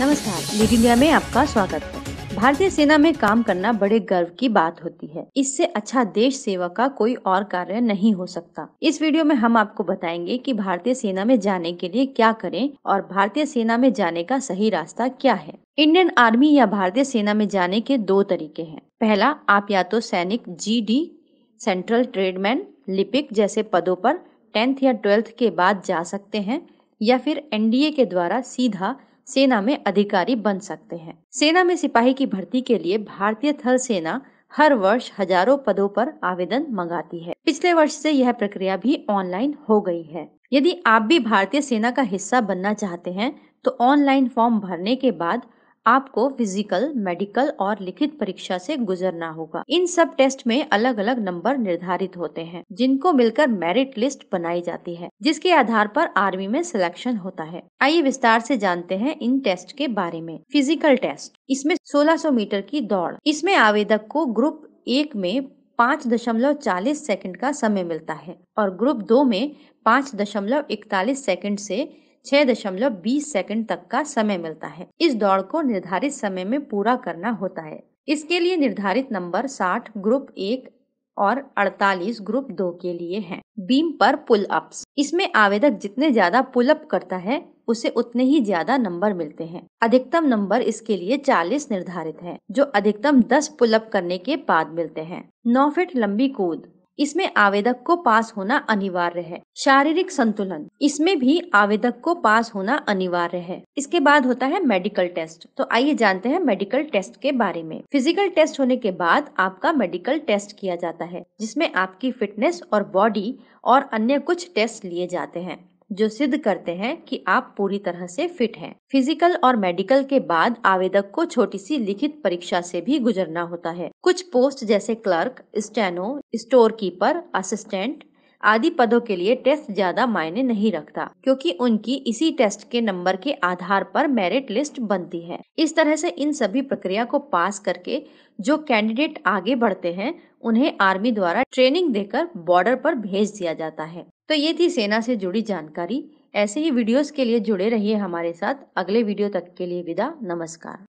नमस्कार lead India में आपका स्वागत है भारतीय सेना में काम करना बड़े गर्व की बात होती है इससे अच्छा देश सेवा का कोई और कार्य नहीं हो सकता इस वीडियो में हम आपको बताएंगे कि भारतीय सेना में जाने के लिए क्या करें और भारतीय सेना में जाने का सही रास्ता क्या है इंडियन आर्मी या भारतीय सेना में जाने के दो तरीके हैं पहला आप या तो सैनिक जी सेंट्रल ट्रेडमैन लिपिक जैसे पदों पर टेंथ या ट्वेल्थ के बाद जा सकते हैं या फिर एनडीए के द्वारा सीधा सेना में अधिकारी बन सकते हैं सेना में सिपाही की भर्ती के लिए भारतीय थल सेना हर वर्ष हजारों पदों पर आवेदन मंगाती है पिछले वर्ष से यह प्रक्रिया भी ऑनलाइन हो गई है यदि आप भी भारतीय सेना का हिस्सा बनना चाहते हैं तो ऑनलाइन फॉर्म भरने के बाद आपको फिजिकल मेडिकल और लिखित परीक्षा से गुजरना होगा इन सब टेस्ट में अलग अलग नंबर निर्धारित होते हैं जिनको मिलकर मेरिट लिस्ट बनाई जाती है जिसके आधार पर आर्मी में सिलेक्शन होता है आइए विस्तार से जानते हैं इन टेस्ट के बारे में फिजिकल टेस्ट इसमें 1600 मीटर की दौड़ इसमें आवेदक को ग्रुप एक में पाँच दशमलव चालीस सेकेंड का समय मिलता है और ग्रुप दो में पाँच दशमलव इकतालीस सेकेंड ऐसी छह दशमलव बीस सेकेंड तक का समय मिलता है इस दौड़ को निर्धारित समय में पूरा करना होता है इसके लिए निर्धारित नंबर 60 ग्रुप एक और 48 ग्रुप दो के लिए हैं। बीम पर पुल अप्स इसमें आवेदक जितने ज्यादा पुल अप करता है उसे उतने ही ज्यादा नंबर मिलते हैं अधिकतम नंबर इसके लिए 40 निर्धारित है जो अधिकतम 10 पुल अप करने के बाद मिलते हैं नौ फीट लंबी कूद इसमें आवेदक को पास होना अनिवार्य है शारीरिक संतुलन इसमें भी आवेदक को पास होना अनिवार्य है इसके बाद होता है मेडिकल टेस्ट तो आइए जानते हैं मेडिकल टेस्ट के बारे में फिजिकल टेस्ट होने के बाद आपका मेडिकल टेस्ट किया जाता है जिसमें आपकी फिटनेस और बॉडी और अन्य कुछ टेस्ट लिए जाते हैं जो सिद्ध करते हैं कि आप पूरी तरह से फिट हैं। फिजिकल और मेडिकल के बाद आवेदक को छोटी सी लिखित परीक्षा से भी गुजरना होता है कुछ पोस्ट जैसे clerk steno store keeper assistant आदि पदों के लिए टेस्ट ज्यादा मायने नहीं रखता क्योंकि उनकी इसी टेस्ट के नंबर के आधार पर मेरिट लिस्ट बनती है इस तरह से इन सभी प्रक्रिया को पास करके जो कैंडिडेट आगे बढ़ते हैं उन्हें आर्मी द्वारा ट्रेनिंग देकर बॉर्डर पर भेज दिया जाता है तो ये थी सेना से जुड़ी जानकारी ऐसे ही वीडियोस के लिए जुड़े रहिए हमारे साथ अगले वीडियो तक के लिए विदा नमस्कार